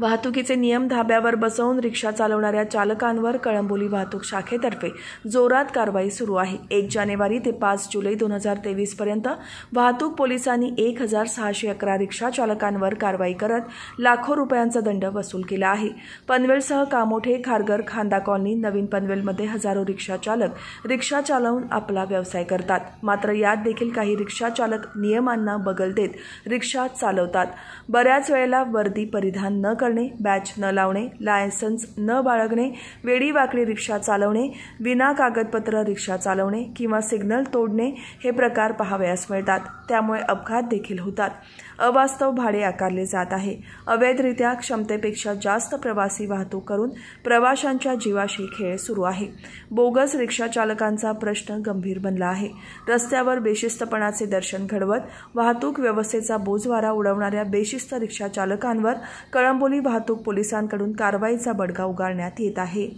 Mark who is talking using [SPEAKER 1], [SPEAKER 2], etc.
[SPEAKER 1] वाहतुकीचे नियम धाब्यावर बसवून रिक्षा चालवणाऱ्या चालकांवर कळंबोली वाहतूक शाखेतर्फे जोरात कारवाई सुरू आहे एक जानेवारी ते पाच जुलै दोन हजार तेवीसपर्यंत वाहतूक पोलिसांनी एक हजार सहाशे अकरा रिक्षा चालकांवर कारवाई करत लाखो रुपयांचा दंड वसूल केला आहे पनवेलसह कामोठे खारघर खांदा कॉलनी नवीन पनवेलमध्ये हजारो रिक्षा चालक रिक्षा चालवून आपला व्यवसाय करतात मात्र यात देखील काही रिक्षा चालक नियमांना बगल देत रिक्षा चालवतात बऱ्याच वेळेला वर्दी परिधान न करणे बॅच न लावणे लायसन्स न बाळगणे वेडीवाकडी रिक्षा चालवणे विना कागदपत्र रिक्षा चालवणे किंवा सिग्नल तोडणे हे प्रकार पाहावयास मिळतात त्यामुळे अपघात देखील होतात अवास्तव भाडे आकारले जात आहे अवैधरित्या क्षमतेपेक्षा जास्त प्रवासी वाहतूक करून प्रवाशांच्या जीवाशी खेळ सुरू आहे बोगस रिक्षा चालकांचा प्रश्न गंभीर बनला आहे रस्त्यावर बेशिस्तपणाचे दर्शन घडवत वाहतूक व्यवस्थेचा बोजवारा उडवणाऱ्या बेशिस्त रिक्षा चालकांवर कळंबोली वाहतूक पोलिसांकडून कारवाईचा बडगा उगारण्यात येत आहे